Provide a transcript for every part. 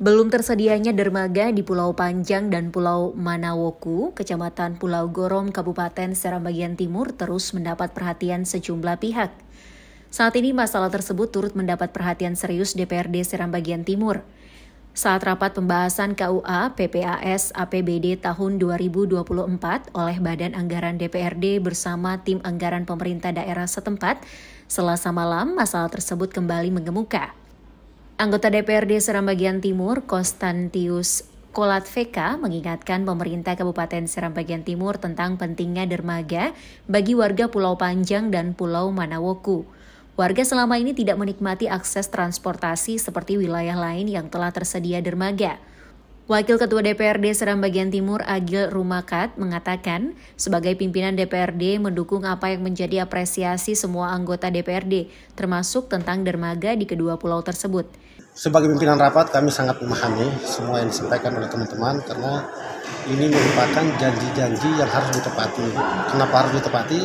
Belum tersedianya dermaga di Pulau Panjang dan Pulau Manawoku, Kecamatan Pulau Gorom, Kabupaten Seram Bagian Timur terus mendapat perhatian sejumlah pihak. Saat ini masalah tersebut turut mendapat perhatian serius DPRD Seram Bagian Timur. Saat rapat pembahasan KUA PPAS APBD tahun 2024 oleh Badan Anggaran DPRD bersama tim anggaran pemerintah daerah setempat, Selasa malam masalah tersebut kembali mengemuka. Anggota DPRD Seram Bagian Timur, Konstantius Kolat VK mengingatkan pemerintah Kabupaten Seram Bagian Timur tentang pentingnya dermaga bagi warga Pulau Panjang dan Pulau Manawoku. Warga selama ini tidak menikmati akses transportasi seperti wilayah lain yang telah tersedia dermaga. Wakil Ketua DPRD Seram Bagian Timur Agil Rumakat mengatakan, sebagai pimpinan DPRD mendukung apa yang menjadi apresiasi semua anggota DPRD, termasuk tentang dermaga di kedua pulau tersebut sebagai pimpinan rapat kami sangat memahami semua yang disampaikan oleh teman-teman karena ini merupakan janji-janji yang harus ditepati. Kenapa harus ditepati?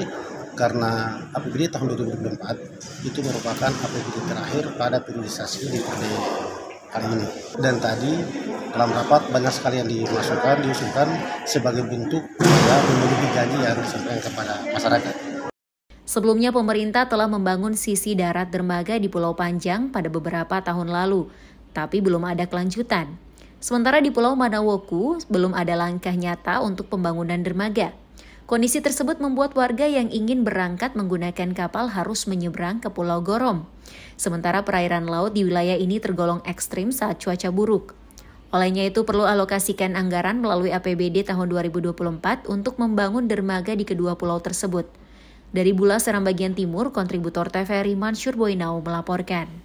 Karena APBD tahun 2024 itu merupakan APBD terakhir pada periodisasi di periode kali ini. Dan tadi dalam rapat banyak sekali yang dimasukkan, diusulkan sebagai bentuk ya, memenuhi janji yang disampaikan kepada masyarakat. Sebelumnya pemerintah telah membangun sisi darat dermaga di Pulau Panjang pada beberapa tahun lalu, tapi belum ada kelanjutan. Sementara di Pulau Manawoku belum ada langkah nyata untuk pembangunan dermaga. Kondisi tersebut membuat warga yang ingin berangkat menggunakan kapal harus menyeberang ke Pulau Gorom. Sementara perairan laut di wilayah ini tergolong ekstrim saat cuaca buruk. Olehnya itu perlu alokasikan anggaran melalui APBD tahun 2024 untuk membangun dermaga di kedua pulau tersebut. Dari Bula Seram bagian timur, kontributor TVRI Mansur Boinau melaporkan.